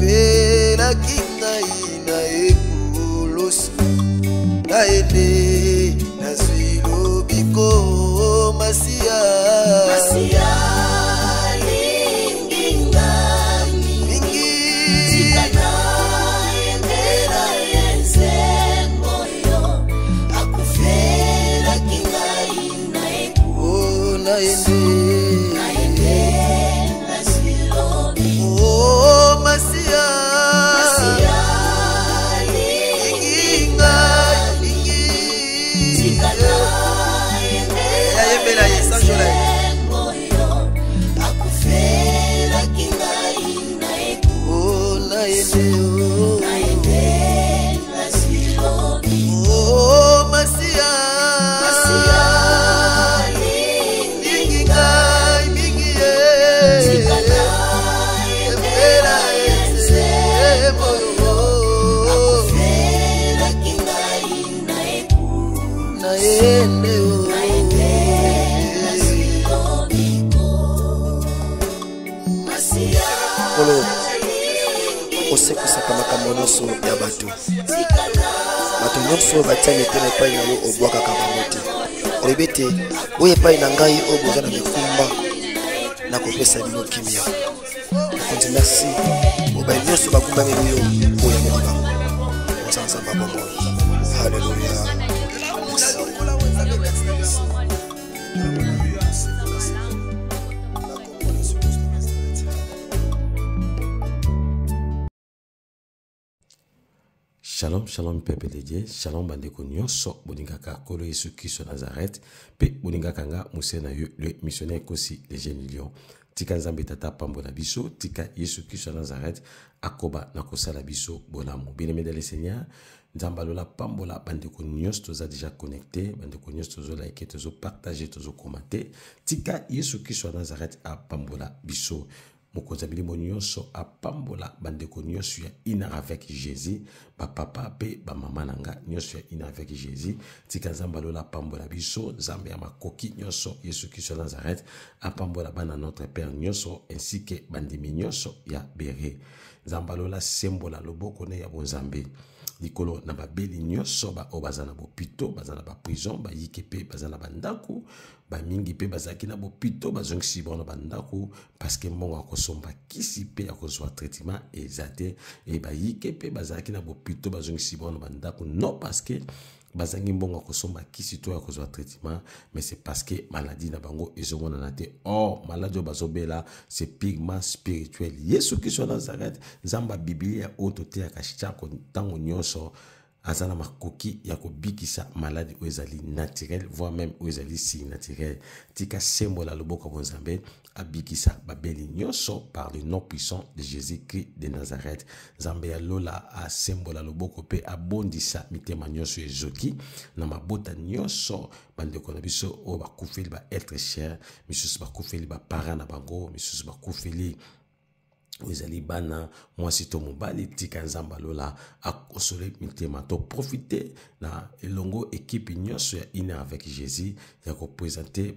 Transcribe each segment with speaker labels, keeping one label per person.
Speaker 1: opelaki ngai na ekulusu naende nazwi lobiko masiya ebele nkolo
Speaker 2: oh. osekwisaka makambo nyonso ya bato bato nyonso oyo batia mitema epai na yo obwakaka bango te olobi ete oyo epai na ngai oyo boza na mikumba nakopesa bino kimia nakondi merci mobali nyonso bakumbami oyo oya mokaka
Speaker 1: nzanzamba bomoi
Speaker 3: shalom shalom pepe lege shalom bandeko nyonso bolinga ka kolo yesu kristo nazaret mpe bolingaka nga mose na yo le missionnaire kosi lege million tika nzambe tata pambola biso tika yesu kristo ya nazaret akoba na kosala biso bolamu bien-aimé dans le seigneur nzambe alola pambola bandeko nyonso toza déjà connecté bandeko nyonso tozolaike tozopartage tozokoma te tika yesu kristo ya nazaret apambola biso mokonzi ya milimo nyonso apambola bandeko nyonso ya ine avec jésus bapapa mpe bamama na nga nyonso ya ine avec jésus tika nzambe alola apambola biso nzambe ya makoki nyonso yesu kristo ya nazareth apambola bana notre père nyonso ainsi ke bandimi nyonso ya bere nzambe alola sembola loboko ne ya bonzambe likolo na babeli nyonso baoyo baza na bopito baza na baprison bayike mpe baza na bandako bamingi mpe bazalaki na bopito bazongisi bango na bandako parceke mbongo ya kosomba kisi mpe ya kozwa traitement eza te ebayike mpe bazalaki na bopito bazongisi bango na bandako non parceke bazangi mbongo ya kosomba kisi to ya kozwa traitement mais c'est parce que maladi na bango ezomonana te or maladi oyo bazobela c'est pigement spirituel yesu kristo ya nazareth nzambe ya biblia oyo toteyaka shako ntango nyonso aza makoki ya kobikisa maladi oyo ezali naturel voire même oyo ezali tika sembola loboko ya a abikisa babeli nyonso par le nom puissant de jésus-christ de nazareth nzambe Lola, asembola loboko mpe abondisa mitema nyonso ezoki na mabota nyonso bandeko na biso oyo bakufeli baetre cher misusu bakufeli ba na bango misusu bakufeli oyo ezali bana mwasi to mobali tika nzambe alola akosole mitema to profiter na elongo ekipe nyonso ya ine avec jésus ya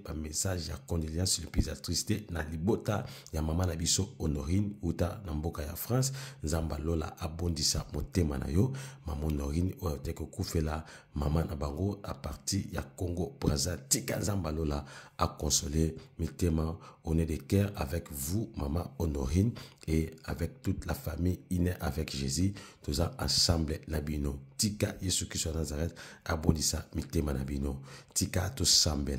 Speaker 3: par message ya condoléance le ya triste na libota ya maman na biso honorine uta na mboka ya france nzambe alola abondisa motema na yo mama honorine oyo te kokufela mama na bango aparti ya congo braza tika nzambe alola à consoler mais on on est de avec vous, maman Honorine, et avec toute la famille Iné avec Jésus, tous ensemble, Nabino. Tika, Yesu Christ de Nazareth, abondissa, mes labino. Nabino. Tika, tous ensemble,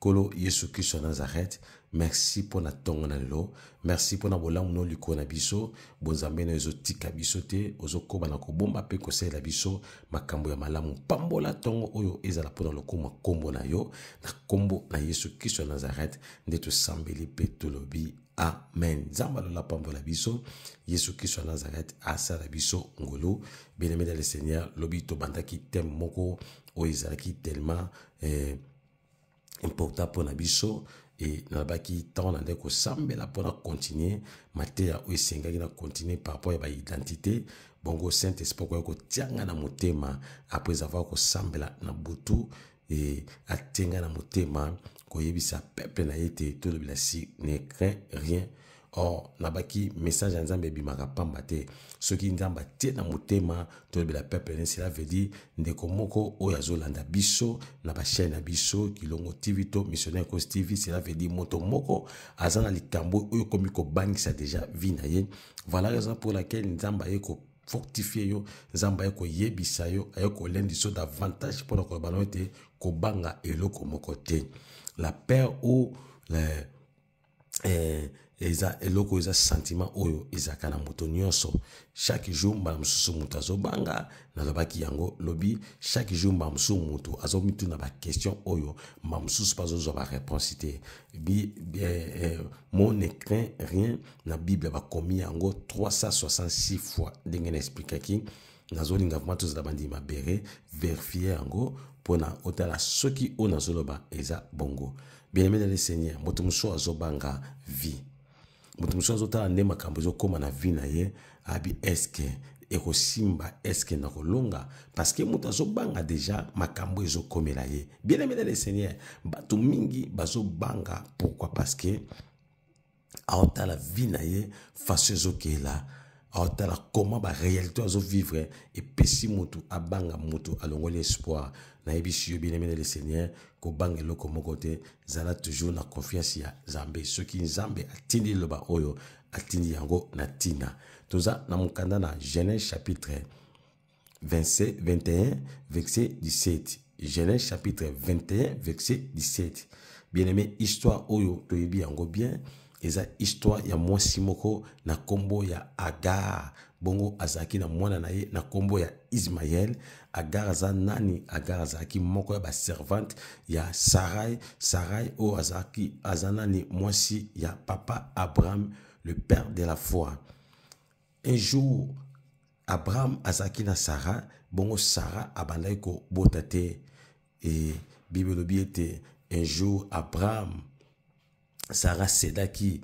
Speaker 3: Kolo, Yesu Christ Nazareth, merci mpo na ntongo na lelo merci mpo na bolamu nolikola na biso bonzambe na ezotika biso te ozokoba na kobomba mpe kosalela biso makambo ya malamu pambola ntongo oyo ezala mpona lokoma nkombo na yo na nkombo na yesu kristo ya nazarete nde tosambeli mpe tolobi amen nzambe alola pambola biso yesu kristo ya nazarete asala biso ngolu bien-aimé dans le seigneur lobi tobandaki teme moko oyo ezalaki tellement eh, important mpo na biso e nalobaki ntango na ndenge kosambela mpona continue mateya oyo esengaki na continue par rapport ya baidentité bongo saint esprit okoya kotianga na motema après avoir kosambela na butu e atianga na motema koyebisa peuple na ye te tolobela si ne craint rien or nabaki message ya nzambe ebimaka pamba te soki nzambe atie na motema toyebela peuple ne cela veut dire ndeko moko oyo azolanda biso na bachaine na biso kilongo tv to missionnaire cause tv cela veut dire moto moko aza na likambo oyo ekomi kobangisa deja vi na ye voilà raison pour laquelle nzambe aye fortifie yo nzambe aye koyebisa yo aye kolendisa yo davantage mpona koloba na yo ete kobanga eloko moko te la peur ou le, eh, eza eloko eza sentiment oyo ezalaka na moto nyonso chaque jour mbala mosusu moto azobanga nalobaki yango lobi chaque jour mbala mosusu moto azomituna bakestion oyo mbala mosusu mpe azozwa bareponse te eh, eh, mo ne craint rien na bible bakomi yango 366 fois ndenge na esplikaki nazolinga vraimen tozala bandima bere verifie yango mpona otala soki oyo nazoloba eza bongo bien aimé dans le seigneur moto mosusu azobanga vie moto mosusu azotala nde makambo ezokóma na vi na ye abi eske ekosimba eske na kolonga parceke moto azobanga deja makambo ezokomela ye bien aime dans le seigneur bato mingi bazobanga pourkui parceke aotala vi na ye faso ezokela aotala koma réalité azovivre hein? et motu abanga motu alongoli espoir nayebi siyo bien-aimé le seigneur kobanga loko moko te zala toujours na confiance ya zambe. Ce soki Zambe atindi liloba oyo atindi yango na tina. toza na mokanda na genèse chapitre 27, 21 verset 17 genèse chapitre 21 verset 17 bien-aimé histoire oyo yebi yango bien, eza histoire ya mwasi moko na kombo ya agar bongo Azaki, na mwana na ye na ya Ismaël, agar za nani agar azalaki moko ya baservante ya sarai sarai oyo azalaki aza nani ya papa abraham le père de la foi un jour abraham Azaki na Sarah, bongo Sarah abandaki kobota et e bible elobi un jour abraham Sarah Sedaki,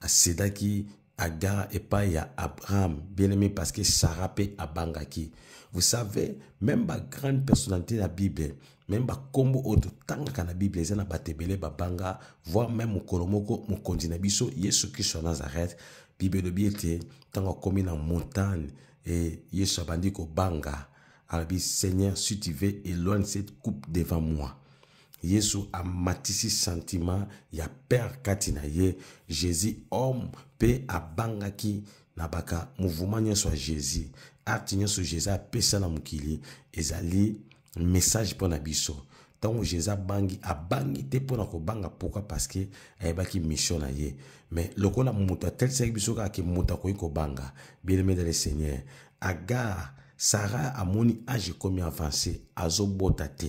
Speaker 3: à Sedaki, Agar et pas Abraham, bien aimé parce que Sarah Banga Abangaki. Vous savez, même ma grande personnalité de la Bible, même ma combo autre tant que la Bible train na batebele babanga, voire même mon moko mon na biso Yesu Christ Nazareth, Bible de biété tant komi en montagne et Yesu abandi banga. Arabi Seigneur, si tu veux, éloigne cette coupe devant moi yesu matisi sentiment, ya père katina ye jésus homme pe abangaki na baka mouvement nyonso jésus arte nyonso jésus pesa na moukili. ezali message pour na biso donc jésus a bangi te pour na kobanga paske parceke ayebaki mission na ye mais lokola moto tel biso ki ke moto ko kobanga bien-aimé dans le seigneur agar sara moni age français, a zo te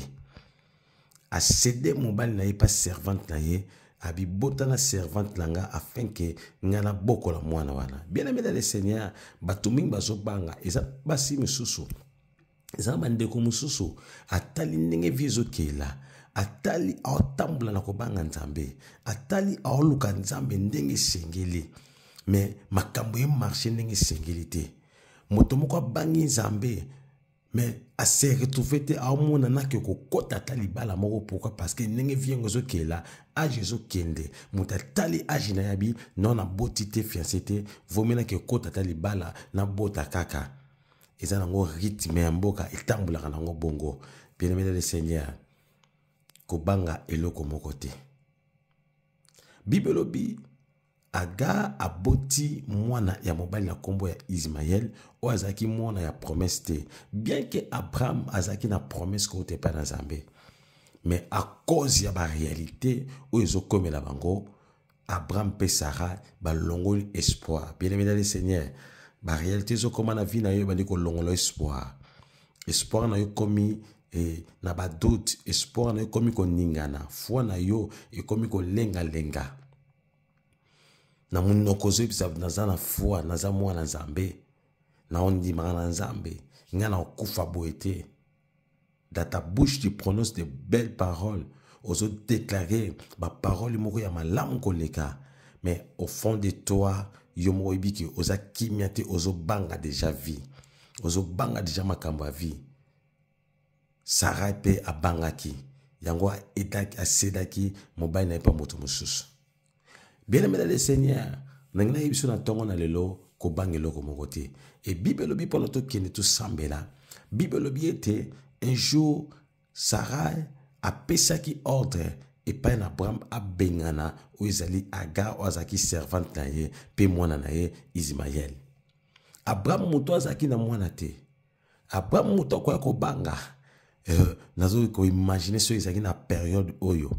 Speaker 3: asede mobali na ye mpa servante na ye abibotana servante na nga afin ke ngai nabokola mwana wana bien aimé dans le seigneur bato mingi bazobanga eza basi misusu eza na bandeko mosusu atali ndenge vie ezokela atali aotambola na kobanga nzambe atali aoluka nzambe ndenge esengeli me makambo ye marshe ndenge esengeli te moto moko abangi nzambe me aseretrouve te aomona na ke kokɔta ata libala moko pourkui parceke ndenge viengo ezokela age ezokende moto atali age na ya bi non naboti te fiance te vomena ke kɔta ata libala nabota kaka eza nango rythme ya mboka etambolaka nango bongo bien-aimé le seigneur kobanga eloko moko te bibelo bi aga aboti mwana ya mobali na nkombo ya ismael oyo azalaki mwana ya promese te bien ke abraham azalaki na promese koyote epai na nzambe me akose ya barealité oyo ezokomela bango abraham mpe sara balongoli espoir bien aimé dans le seigneur barealité ezokoma na vie na yo ebandi kolongola espoir espoir na yo ekomi eh, na badoute espoir na yo ekomi koningana foi na yo ekomi kolengalenga na munoko ozoyebisa naza na foi naza mwana nzambe naondimaka na nzambe ngai nakokufa boye te dans ta bouche tu prononces de belles paroles ozodeklare baparole moko ya malamu koleka mais au fond de toi yo moko oyebi ke oza kimia te ozobanga deja vie ozobanga deja makambo ya vie sarai mpe abangaki yango asedaki mobali na ye mpa moto mosusu bien-aimé dans le seigneur na ngai nayebi so na ntongo na lelo kobanga eloko moko te ebibe elobi mpona tokende tosambela bible elobi ete un jour sarai apesaki ordre epai na abraham abengana oyo ezali agar oyo azalaki servante na ye mpe mwana na ye ismael abraham moto azalaki na mwana te abraham moto akoya kobanga euh, nazokoimagine soki ezalaki na periode oyo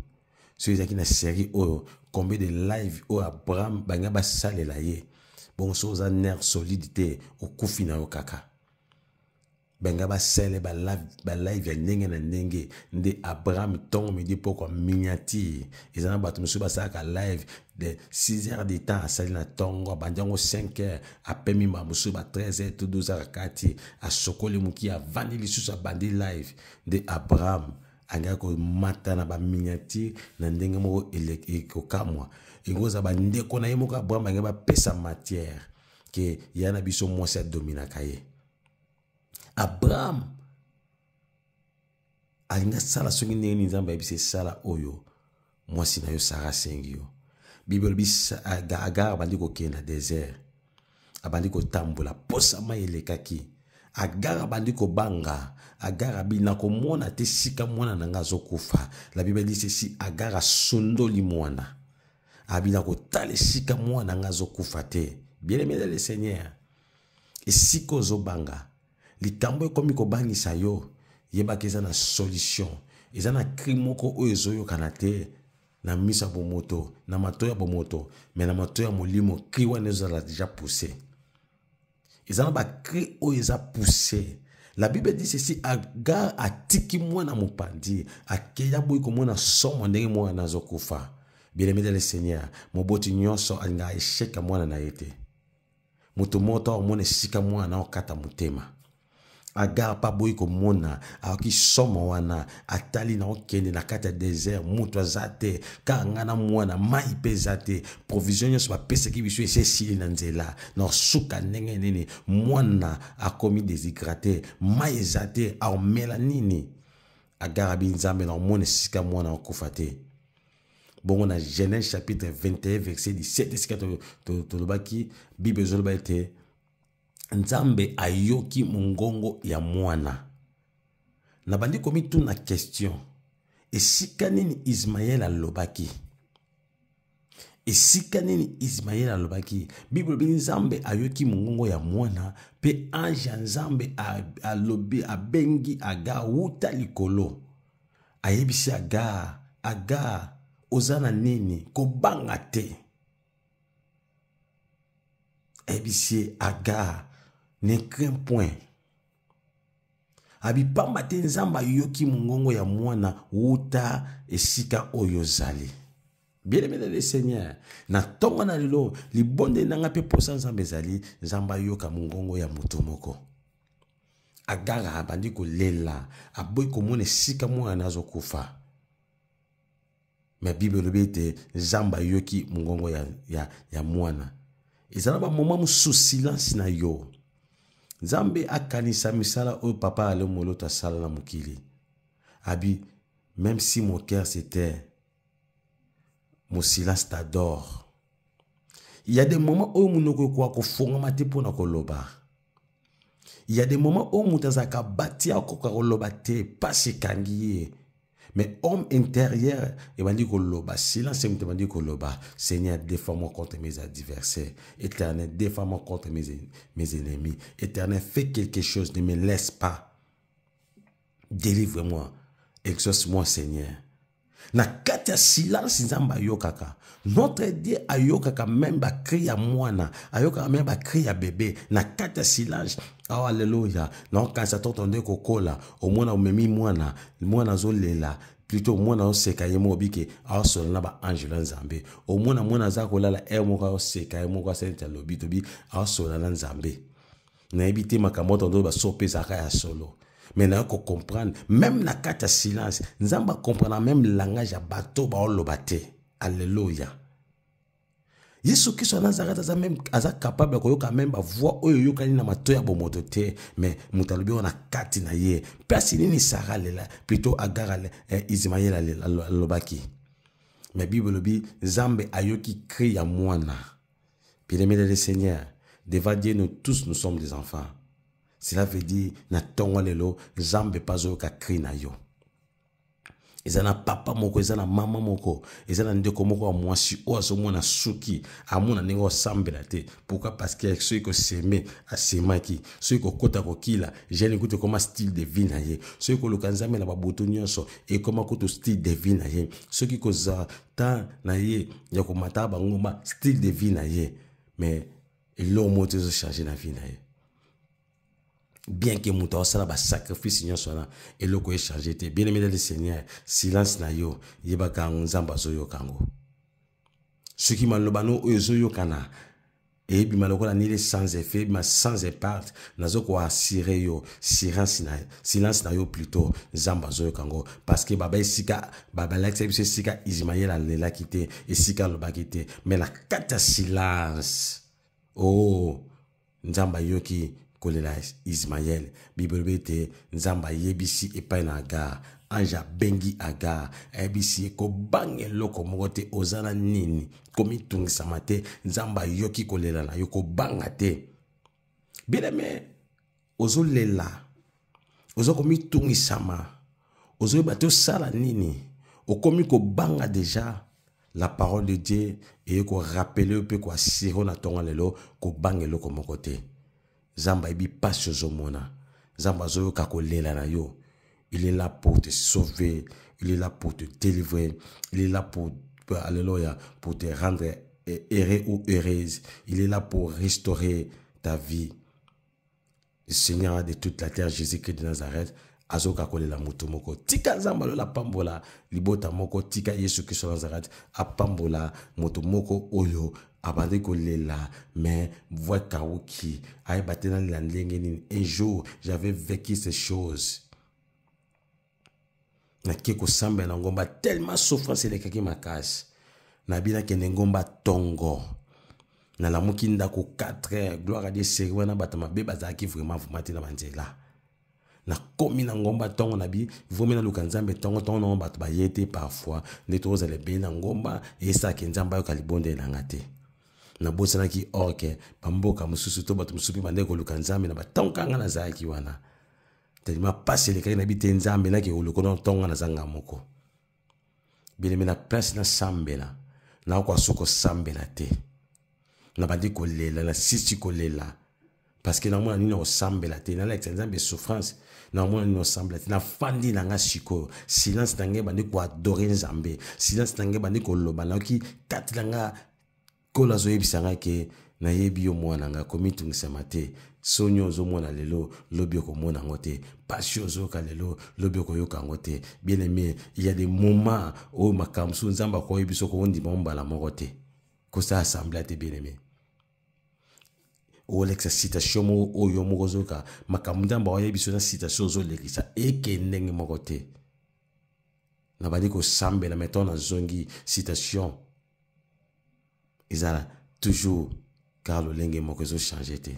Speaker 3: soki ezalaki na série oyo oh, combien de live oyo abraham bangai basalela ye bongo soki oza nerf solide te okufi na yo kaka bangai basele balive ya ndenge na ndenge nde abraham ntongo midi pokwa miniature eza na bato mosusu basalaka live de 6 heures de temps asali na ntongo abandi yango 5 heures apemi ma mosusu ba 13 heures to 12 heures kati asokoli moki avandi lisusu abandi live nde abraham angai komata na baminiatire na ndenge moko ekokamwa ekozala bandeko na ye moko abwamba angai bapesa matière ke ya na biso mwasi adominaka ye abraham alingi asala soki ndenge nini nzambe ayebisa esala oyo mwasi na yo sara asengi yo bible elobi agar abandi kokende na désert abandi kotambola mposa mai elekaki agara abandi kobanga agara abi na komona te sika mwana na ngai azokufa la bibeli sesi agara asondoli mwana abi na kotala esika mwana na ngai azokufa te bien aimé dans le seigneur esika ozobanga likambo ekomi kobangisa yo yebaka eza na solution eza na kri moko oyo ezoyokana te na miso ya bomoto na mato ya bomoto me na mato ya molimo kri wana ezozala deja pousse eza na bacri oyo eza poussière la bible dit ceci agar atiki mwana mopandi akeya boyi komona somo ndenge mwana azokufa bien-aimé dans le seigneur moboti nyonso alinga esheka mwana na ye te moto moko to akomona esika mwana okata motema agara mpe aboyi komona ayoki somo wana atali na okende na kati ya désert moto aza te kaka ngai na mwana mai mpe eza te provision nyonso bapesaki biso esi esili na nzela na osuka ndenge nini mwana akomi déshydrate mai eza te aomela nini agara bi nzambe na omona esika mwana akufa te bongo na genèse chapitre 21 verset 17 esika tolobaki bible ezoloba ete to, to, nzambe ayoki mongongo ya mwana nabandi komituna question esika nini ismaele alobaki esika nini ismaele alobaki bible ebi nzambe ayoki mongongo ya mwana mpe ange ya nzambe alobi abengi agar wuta likolo ayebisi agar agar oza na nini kobanga te ayebisi agar ne crains point abipamba te nzambe ayoki mongongo ya mwana wuta esika oyo ozali bien-aimé le seigneur na ntongo na lelo libondeli na nga mpe mposa nzambe ezali nzambe ayoka mongongo ya moto moko agara abandi kolela aboyi komona esika mwana nazokufa me bible elobi ete nzambe ayoki mongongo ya, ya, ya mwana ezala bamoma mosusu silence na yo nzambe akanisa misala oyo papa ale moloto asala na mokili abi même si mon cœur s'éteint mon silence t'adore il y a des moments oyo monoko ekoka kofongama te mpo na koloba il y a des moments oyo moto azalaka batia akoka koloba te pasi ekangi ye Mais homme intérieur, il m'a dit loba. Silence, il m'a dit loba. Seigneur, défends-moi contre mes adversaires. Éternel, défends-moi contre mes, mes ennemis. Éternel, fais quelque chose, ne me laisse pas. Délivre-moi. Exauce-moi, Seigneur. na kati ya silence yoka que notre die à moi, bacri ya mwana même m'a à bébé, bébé. na kati ya silence awa alleluya na okanisa to tondo ekokola omona omemi mwana mwana azolela pluto mwana oseka ye moko bike aosola na baange na nzambe omona mwana aza kolala e eh, moko aoseka ye moko asenete alobi tobi aosola na nzambe nayebi te makambo tondo baso opesaka ya solo me nayo kocomprendre meme na kati ya silence nzambe acomprendre meme langage ya bato baoloba te alleluya yesu kristo ya nazareti aza meme aza kapable ya koyoka meme bavoi oyo eyokani na mato ya bomoto te me moto alobi kati na ye mpasi nini sara plutôt pluto agar eh, ismaele alobaki me bible elobi zambe ayoki cri ya mwana bien-aimé le seigneur devant dieu nous tous nous sommes des enfants cela veut dire na ntongo lelo nzambe epa azoyoka cri na yo eza na papa moko eza na mama moko eza na ndeko moko ya mwasi oyo azomona suki amona ndenge asambela te pourkui parceke soki koseme asemaki soki kokɔta kokila gene kutu ekoma style de vie na ye soki koluka nzambe na babutu nyonso ekoma kutu style de vie na ye soki kozwa temps na ye ya komata bango ma style de vie na ye mais eloo moko te ezochange na vie na ye bien que mouta sera ba sacrifice nyo et eloko e te bien aimé le Seigneur silence na yo yeba nzamba zo yo kango ce qui no oyo yo kana Ebi ni les sans effet mais sans impact nazo sire yo silence na, silence na yo plutôt que azoyoka parce que baba sika, babalakisa la esika ismael alelaki te sika alobaki te me mais la kata silence oh nzamba yo qui akolela ismaele bibele be ete nzambe ayebisi epai na agar ange abengi agar ayebisi ekobanga eloko moko te oza na nini komitungisama te nzambe ayoki kolela na yo kobanga te bileme ozolela oza komitungisama ozoyeba te osala nini okomi kobanga deja la parole de dieu eye korapele yo mpe koasire na ntongo lelo kobanga eloko moko te nzambe ayebi mpasi ozomona nzambe azoyoka kolela na yo il est là pour te sauver il est là pour te délivrer il est là pour euh, alléluia pour te rendre euh, heureux ou heureuse il est là pour restaurer ta vie le seigneur de toute la terre jésus-christ de nazareth azoka kolela moto moko tika nzambe la pambola libota moko tika yesu kristo nazareth apambola moto moko oyo abandi kolela me voix kauki ayeba te nalela ndenge nini un jour j'avais vécu ces choses nake kosambela ngomba tellement souffrance elekaki makasi nabinakende ngomba tongo nalamuki ndako 4 heures gloire adie seri wana bato mabe bazalaki vraiment vraiment te na banzela nakomi na ngomba ntongo na bi vraimen naluka nzambe ntongo ntongo nango bato baye te parfois nde tozala ebele na ngomba esaki nzambe ayoka libondelanga te nabosanaki orke bamboka mosusu to bato mosusu mpe bandeki koluka nzambe na batonga nga nazalaki wana telima pasi elekaki nayebi te nzambe naki oloko na ntonga nazanga moko bileme na place nasambela naokoaso kosambela te na bandi kolela nasisi kolela parceke namona nini kosambela te nalakisa nzambe souffrance namona nini kosambela te nafandi na nga sikoyo silence na ngai ebandi koadore nzambe silence na ngai ebandi koloba nayoki kati na nga kolo azoyebisa nga ke nayebi yo mwana nga komitungisama te soni ozomona lelo lobi okomona yango te pasi ozoyoka lelo lobi okoyoka yango te bien aime ya de moma oyo makambo so nzambe akoyebi soko ondima ombala moko te kosala assemble te bien aime olekisa citation moko oyo moko ozoyoka makambo nzambe aoyebi so na citation ozolekisa eke ndenge moko te na bandi kosambela metan nazongi citation eza na toujours kaka lolenge moko ezochange te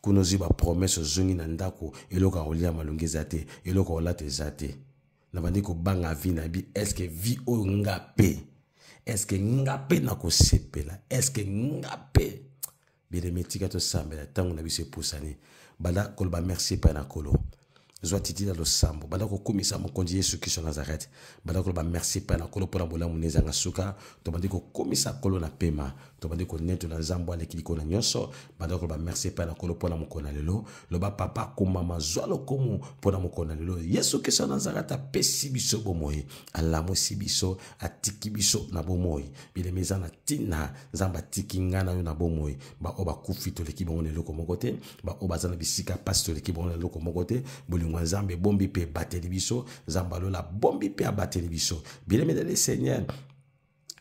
Speaker 3: kuna ozwi bapromese ozongi na ndako eloko ya kolia malongi eza te eloko ya kolata eza te na bandi kobanga vi na bi eske vi oyo nga mpe eske nga mpe na kosepela eske nga mpe bien aimé tika tosambela ntango na biso epusani banda koloba merci epai na kolo zwa titi na losambo banda kokumisa mokonzi yesu kristo ya nazarete banda koloba merci epai na nkolo mpo na bolamu na ezanga suka tobandi kokumisa nkolo na pema tobandi konetola nzambe aleki likolo na nyonso banda koloba merci epai na kolo mpo na mokolo na lelo loba papa komama zwa lokumu mpo na mokolo na lelo yesu kristo nazareti apesi biso bomoi alamusi biso atiki biso na bomoi bilemi eza na ntina nzambe atiki ngai na yo na bomoi baoyo bakufi toleki bango na eloko moko te baoyo baza na bisika mpasi toleki bango na eloko moko te bolingo ya nzambe ebombi mpe ebateli biso nzambe alola abombi mpe abateli biso bilemi dele seigneur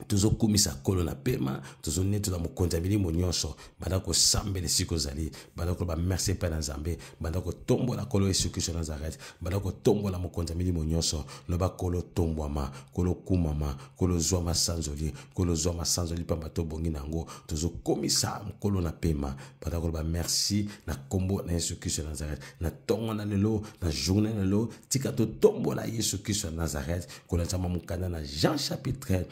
Speaker 3: tozokumisa kolo na pema tozonetola mokonzi ya bilimo nyonso banda kosambela esika ozali banda koloba merci mpe na nzambe banda kotombola kolo yesu kristo nazarete banda kotombola mokonzi ya milimo nyonso loba kolo tombwama kolo kumama kolo zwama sanzoli kolo zwama sanzoli pamba tobongi na yango tozokomisa mokolo na pema banda koloba merci na nkombo na yesu kristo ya nazarete na ntongo na lelo na journe na lelo tika totombola yesu kristo ya nazarete kolanda mokanda na jean chapitre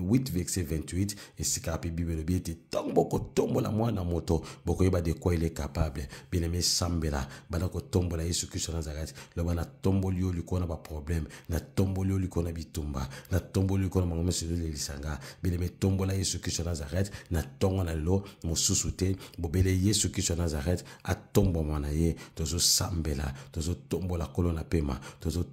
Speaker 3: 8 eh, verset 28 esika mpe bible elobi tombe la bokotombola mwana moto bokoyeba de quoi il est capable aimé sambela tombe la yesu kristo nazala ti lio natomboli ba likolo na baproblème lio yo bitumba na tombe natomboli yo likolo na bango le ezolelisanga nga la tombola yesu kristo nazareth na ntongo na mo mosusu te bobele yesu kristo nazareth atombwama tozo ye tozo la la na pema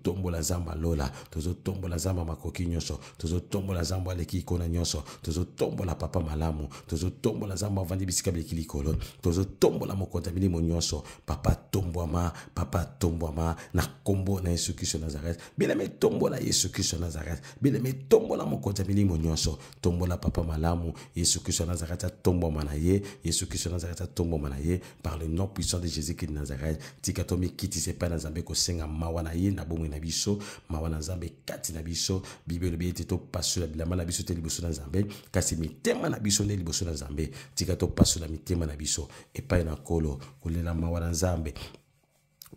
Speaker 3: tombo la zamba ma nzambe tozo tombo la zamba nzambe aleki kona nyonso tozotombola papa malamu tozotombola nzambe avandi bisika bileki likolo tozotombola mokonzi ya milimo nyonso papa tombwama papa tombwama na nkombo na yesu kristo nazareth bilema etombola yesu kristo nazareth bilema etombola mokonzi ya milimo nyonso tombola papa malamu yesu kristo ya nazareth atombwama na ye yesu kristo ya nazareth atombwama na ye par le nom puissant de jésus christ de nazareth tika tomikitisa epai na nzambe kosenga mawa na ye na bomoi na biso mawa na nzambe ekati na biso bibelo elobi ete topasola bilamba na biso te liboso na nzambe kasi mitema na biso nde liboso na nzambe tika topasola mitema na biso epai na nkolo kolelama wana nzambe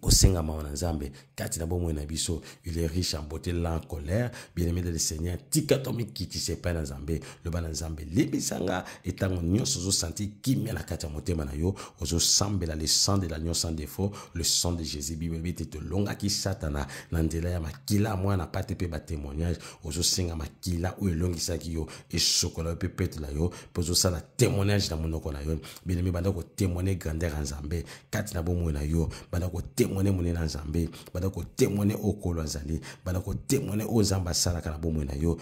Speaker 3: singa maona nzambe kati na bomoi na biso il est riche en beauté là en colère bien aimé dans le seigneur tika to mikitise epai na nzambe loba na nzambe lebisanga entango nyonso ozosanti kimia na kati ya motema na sambe la le sang de l'agneau sans défaut le sang de jésus bible de longa ki satana na nzela ya makila singa ma mpe batémoignage ozosenga makila oyo elongisaki yo esokola yo mpe la yo mpe la témoignage na monoko na yo bien aimé banda kotémoigne grandeur en nzambe kati na bomoi na yo banda témoigner mon zambé, badako banda témoigner okolo azali banda kotémoigne aux nzambe asalaka na bomoi na yo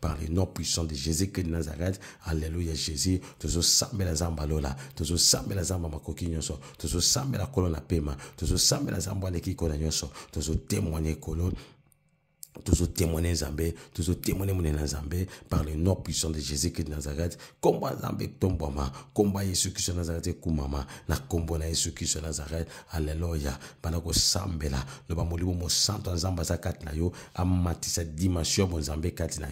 Speaker 3: par les nom puissants de jésus christ de nazareth Alléluia jésus tozosambela nzambe alola tozosambela nzambe makoki nyonso à kolo na pema tozosambela nzambe aleki kolo na toujours témoigner colon. Toujours témoigner Zambé, toujours témoigner na nzambe par le nom puissant de jésus-christ de nazareth combat Zambé tombama, combat kombo ya yesu nazareth Kumama, na kombo na yesu kristo nazareth alleluya Banago sambela, le Bamolibo mosantu ya nzambe aza à na yo dimension mon Zambé kati na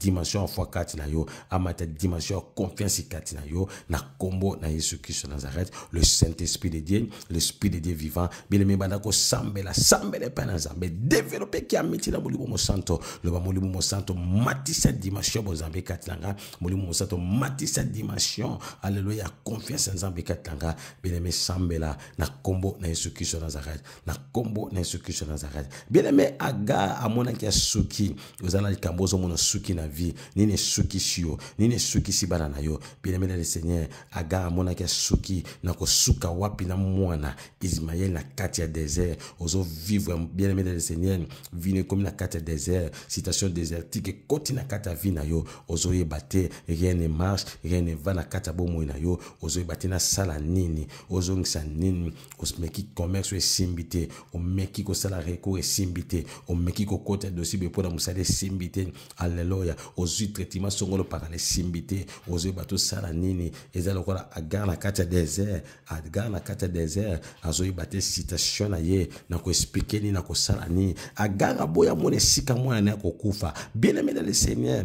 Speaker 3: dimension foi Katinaio, na yo dimension confiance Katinaio, na na kombo na yesu nazareth le saint-esprit de dieu l'esprit de dieu vivant bien aimé banda ko sambela epai na nzambe développe kiam métier na molimo mosantu loba molimo mosantu matisa dimension bozambe ekati na nga molimo mosantu matisa dimension alleluya confiance ya nzambe ekati na nga bien-aimé sambela na nkombo na yesu kristo nazarete na nkombo na yesu kristo nazarete bien-aime agar amonaki ya soki oza na likambo ozomona soki na vie nini esukisi yo nini esukisi bana na yo bien-aime na le seigneur agar amonaki ya soki na kosuka wapi na mwana ismael na kati ya désert ozovivre bien-aime na le seigneur vini ye komi na kati ya désert situation désertique koti na kati ya vie na yo ozoyeba te rien ne marche rien ne va na kati ya bomoi na yo ozoyeba te nasala nini ozongisa nini omeki commerce esimbi te omeki kosala recours esimbi te omeki kokota dossier bepona mosala esimbi te alleluya ozwi traitement songolo pakala esimbi te ozoyeba tosala nini eza lokola agar na kati ya désert agar na kati ya désert azoyeba te situation na ye na koexplike nini na kosala nini agar boya mona esika mwana ne akokufa bien aime dans le seigneur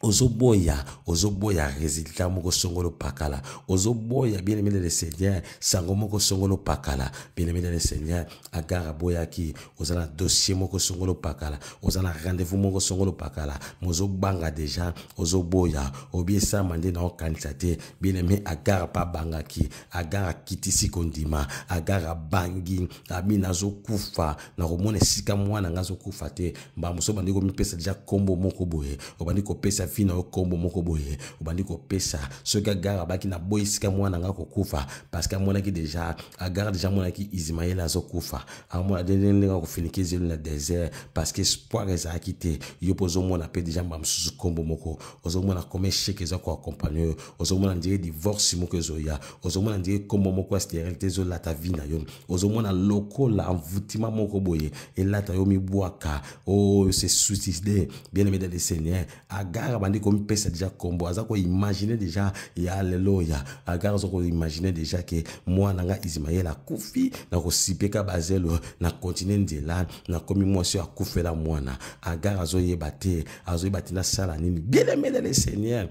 Speaker 3: ozoboya ozoboya résultat moko songolo pakala ozoboya bien aimé le seigneur sango moko songolo pakala bien aimé le seigneur agar aboyaki oza na dossier moko songolo pakala oza na rendez-vous moko songolo pakala me ozobanga déjà ozoboya obi esama nde na okanisa te bien aimé agar mpe abangaki agar akitisi kondima agar abangi amina azokufa na komona esika mwana nga azokufa te mbala mosu obandi komipesa déjà nkombo moko boye obandi kopesa fi na yo nkombo moko boye obandi kopesa soki agare abaki na boyi esika mwana anga kokufa parceke amonaki deja agare deja amonaki ismaele azokufa amona ndenge akofiniki ezelu na désert parceke espoir ezalaki te yo mpo ozomona mpe deja mba mosusu nkombo moko ozomona koma esheke eza koakompagne yo ozomona ndenge divorce moko ezoya ozomona ndenge nkombo moko ya stérilité ezolata vi na yo ozomona lokola mvutima moko boye elata yo mibwaka o oh, se suicide bien aimé dans le seigneur agare Imagine déjà déjà déjà comme moi déjà ya aleluya agar aza koimagine deja ke moi nga ismael koufi na kosipeka bazelo na na na moi mwana agar nini bien aimé le seigneur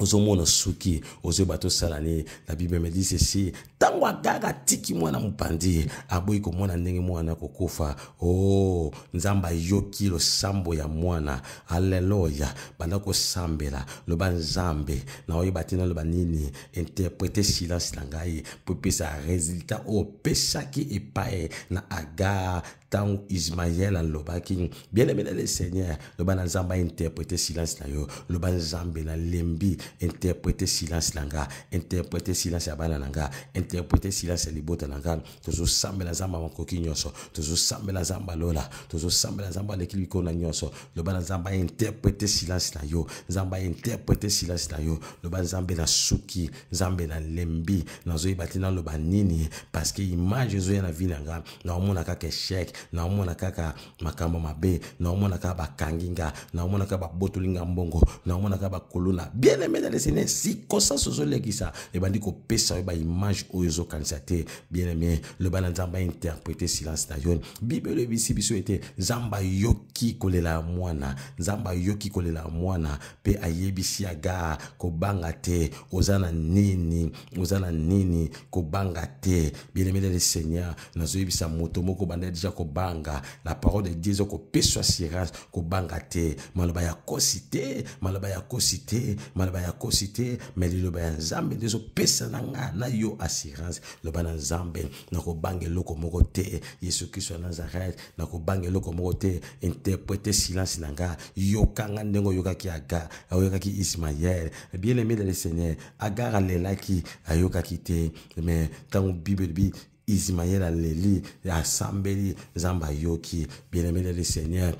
Speaker 3: ozomona suki ozoyeba tosala nini na bibeme elise si ntango agaka atiki mwana mopandi aboyi komona ndenge mwana akokufa o oh, nzambe ayoki losambo ya mwana aleluya banda kosambela loba nzambe na oyeba te naloba nini interprete silence na ngai mpo epesa resultat oyo opesaki epai na agar ntango ismaele alobaki bien-aimé le seigneur loba na nzambe ainterprete silence na yo loba nzambe nalembi interprete silence na nga interprete silence ya bana na nga interprete silence ya libota na nga tozosambela nzambe ya makoki nyonso tozosambela nzambe alola tozosambela nzambe aleki likolo na nyonso loba na nzambe ainterprete silence na yo nzambe ainterprete silence na yo loba nzambe nasuki nzambe nalembi nazoyeba te naloba nini parceke image ezoya na vi na nga naomona kaka echec naomona kaka makambo mabe naomona kaka bakangi nga naomona kaka babotoli nga mbongo naomona kaka bakolona bien aime na lesene sikosance ozolekisa ebandi kopesa yo baimage oyo ezokanisa te bien aime loba na nzambe ainterprete silence na yo bibele ebisi biso ete nzambe ayoki kolela ya mwana nzambe ayoki kolela ya mwana mpe ayebisi aga kobanga te oza na nini oza na nini kobanga te bien aime na le seigneur nazoyebisa moto moko banda deja ko kobanga la parole de dieu ezokopeswa assurance kobanga te maloba ya kosi te maloba ya kosi te maloba ya kosi te me liloba ya nzambe nde ezopesa na nga na yo assurance loba na nzambe nakobanga eloko moko te yesu kristo ya nazareth nakobanga eloko moko te interprete silence na nga yokanga ndenge oyokaki aga oyokaki ismael bien aimé le seigneur agar alelaki ayokaki te me ntango bible bi ismaele aleli asambeli nzambe ayoki bien-aimé le seigneur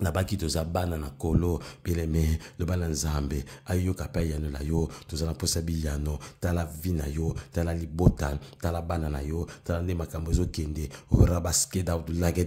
Speaker 3: nabaki toza bana na kolo bieleme loba na nzambe ayoka mpe ayano na yo toza na mposa biyano tala vi na yo tala libota tala bana na yo tala nde makambo ezokende rabasked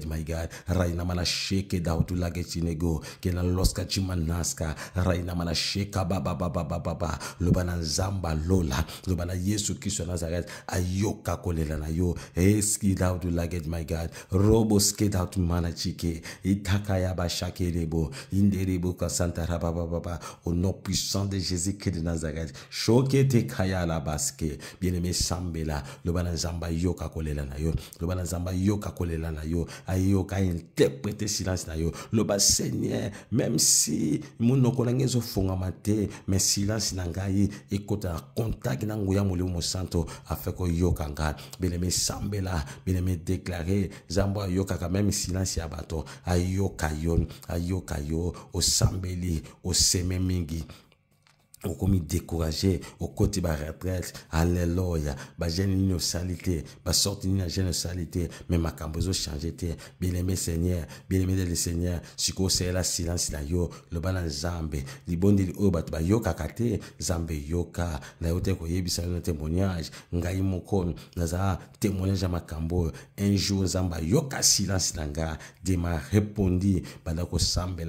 Speaker 3: my god raina mana sheked autulage chinego kena loska chimanaska raina mana sheka babababababa loba na nzambe alola loba na yesu kristo ya nazaret ayoka kolela na yo eskid autulage my god robosked autmana chike itaka ya basha shakerebo inderebo kasantarabababa au nom puissant de Jésus Christ de Nazareth shokete kaya la baske bien-aimé sambela loba na nzamba yo kakolela na yo loba na nzamba yo kakolela na yo ayoka interpréter silence na yo loba seigneur même si monoko na ngai ezofongama te mais silence na ngai ekota na contact na nguya molimo mosantu afin koyoka ngai bien-aimé sambela bien-aimé déclaré nzambo ayokaka même silence ya bato ayoka yo ayoka yo osambeli oseme mingi okomi découragé au côté alleluya bagene nini osali te ba nini la gene bah, salité bah, mais me changé bien-aimé seigneur bien-aimé le seigneur c'est la silence na yo zambe li bondi libondeli obat ba yo te zambe yoka na yote te koyebisa yo le témoignage ngai moko nazala témoignage à makambo un jour zamba yoka silence na nga dema répondi banda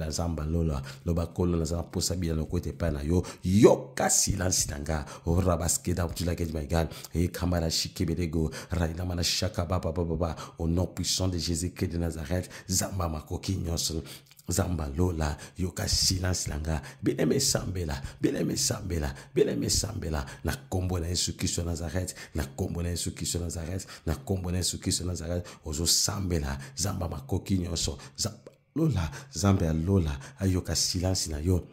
Speaker 3: zamba lola le loba kolo nazala mposa bilana koete epai na yo yoka silansi na nga orabaskeda mutulakejimaigari ekamara shikebelego rainamana shaka bababababa au nom puissant de jésus-christ de nazareth zamba makoki nyonso nzambe alola yoka silence na nga beleme esambela beleme esambela beleme esambela na nkombo na yesu kristo ya nazarete na nkombo na yesu kristo ya nazarete na nkombo na yesu kristo ya nazarete ozosambela nzambe makoki nyonso nzambe alola nzambe alola ayoka silence na yo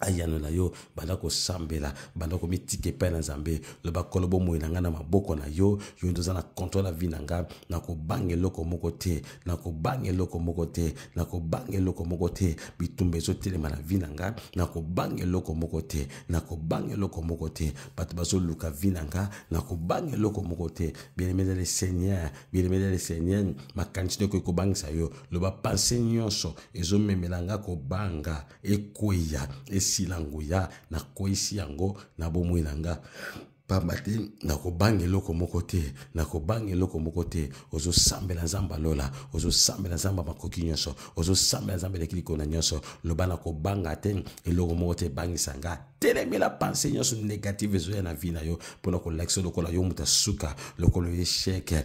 Speaker 3: ayanola yo banda kosambela banda komitika epai na nzambe loba kolo bomoi na ngai na maboko na yo yo toza na controle ya vi na ngai nakobanga eloko moko te nakobanga eloko moko te nakobanga eloko moko te bitumba ezotelema na vi na ngai nakobanga eloko moko te nakobanga eloko moko te bato bazoluka vi na ngai nakobanga eloko moko te bien-aimé dans le seigneur bien-aimé dans le seigneur makanisi nyonso ekobangisa yo loba pense nyonso ezomemela ngai kobanga ekweya esila nguya nakweyisi yango na bomoi na nga pamba te nakobanga eloko moko te nakobanga eloko moko te ozosambela nzambe alola ozosambela nzambe makoki nyonso ozosambela nzambe eleki likolo na nyonso loba nakobanga te eloko moko te ebangisa nga telemela pense nyonso négative ezoya na vi na yo mpona kolakisa lokola yo moto asuka lokolo yesheke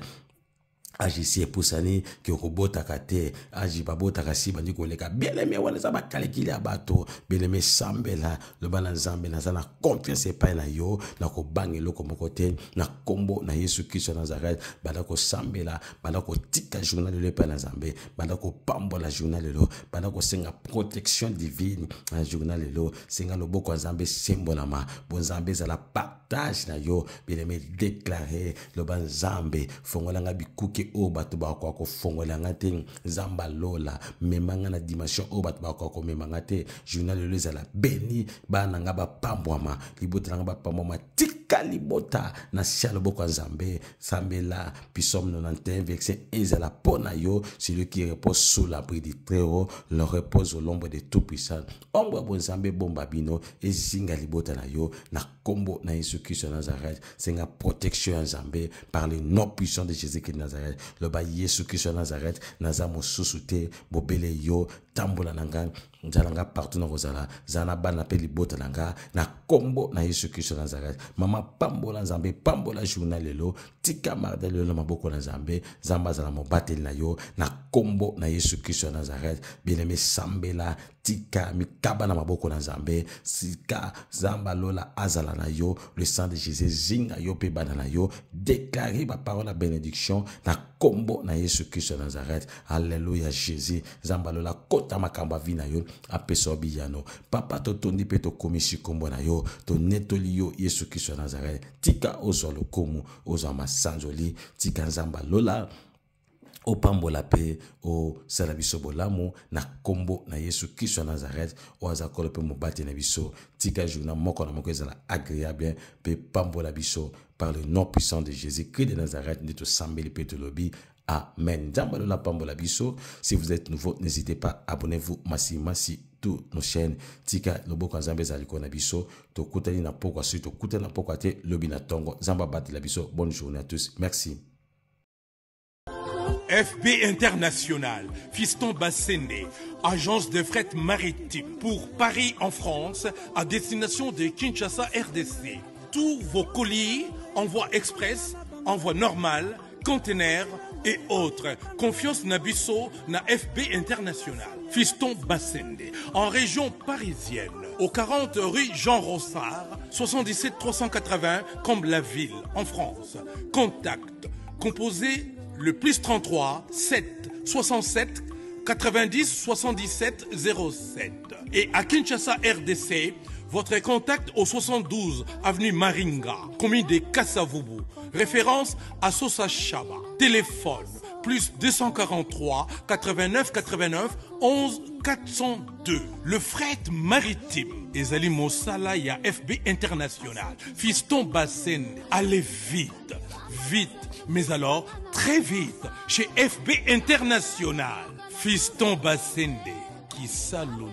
Speaker 3: agisi epusani ke okobotaka te aji babotaka si bandi koleka bieneme wana eza bakalekili ya bato bieneme sambela loba na nzambe naza na confiance epai na yo na kobanga eloko moko te na kombo, na yesu kristo ya nazaret banda kosambela banda kotika journal lelo epai na nzambe banda kopambola journal lelo banda kosenga protection divine na journal lelo senga loboko ya nzambe esembolama bonzambe ezala partage na yo bieneme déclare loba nzambe fongolanga bikuki. ye oyo bato bakoka kofongola nga te nzambe alola mema nga na dimension oyo bato bakoka komema nga te journal lelo ezala beni bana na nga bapambwama libota na nga bapambwama tika libota na sia loboko ya nzambe sambela psaume 91 verset 1 ezala mpo na yo celui qui repose sous l'abri du très-haut le repose au l'ombre de tout puissant ombre ya bonzambe ebomba bino ezinga libota na yo na kombo na yesu kristo ya nazareth senga protection ya nzambe par le nom puissant de jésus christ de nazareth loba yesu kristo ya nazareti naza mosusu te bobele yo tambola na nga nzala nga partout na kozala zala na bana mpe libota na nga na nkombo na yesu kristo nazareti mama pambola nzambe pambola journal lelo tika marda lelo na maboko na nzambe nzambe azala mobateli na yo na nkombo na yesu kristo ya nazareti bieneme sambela tika mikaba na maboko na nzambe sika nzambe alola azala na yo le sang de jésus zinga yo mpe bana na yo déclare baparole ya bénédiction na kombo na yesu kristo ya nazareti alleluya jésus nzambe alola kota makambo avi na yo apesa yo biyano papa totondi mpe tokomisi kombo na yo tonetoli yo yesu kristo ya nazareti tika ozwa lokumu ozwa masanzoli tika nzambe alola opambola mpe osala biso bolamu na nkombo na yesu kristo Nazareth, nazaret oyo aza kolo mpe na biso tika journa moko na moko agréable pe pambola biso par le nom puissant de jésus christ de nazareth nde tosambeli mpe tolobi amen nzambe alola pambola biso si vous êtes nouveau n'hésitez pas abonnez-vous masi masi tout nos chaînes tika LOBO ya nzambe ezali NA biso tokutani na pokwa soki tokutani na pokwa te lobi na ntongo nzambe abatela biso bonne journée à tous merci
Speaker 4: FB International, Fiston Bassende agence de fret maritime pour Paris en France à destination de Kinshasa RDC. Tous vos colis, envoi express, envoi normal, Container et autres. Confiance Nabisso na FB International. Fiston Bassende en région parisienne, au 40 rue Jean Rossard, 77 380 comme la ville en France. Contact composé le plus 33 7 67 90 77 07. Et à Kinshasa, RDC, votre contact au 72 avenue Maringa, commune de Kassavubu. Référence à Sosa Chaba. Téléphone plus 243 89 89 11 402. Le fret maritime. Ezali Mossala ya FB International. Fiston bassin Allez vite, vite mais alors, très vite, chez FB International, Fiston Bassende qui salonne.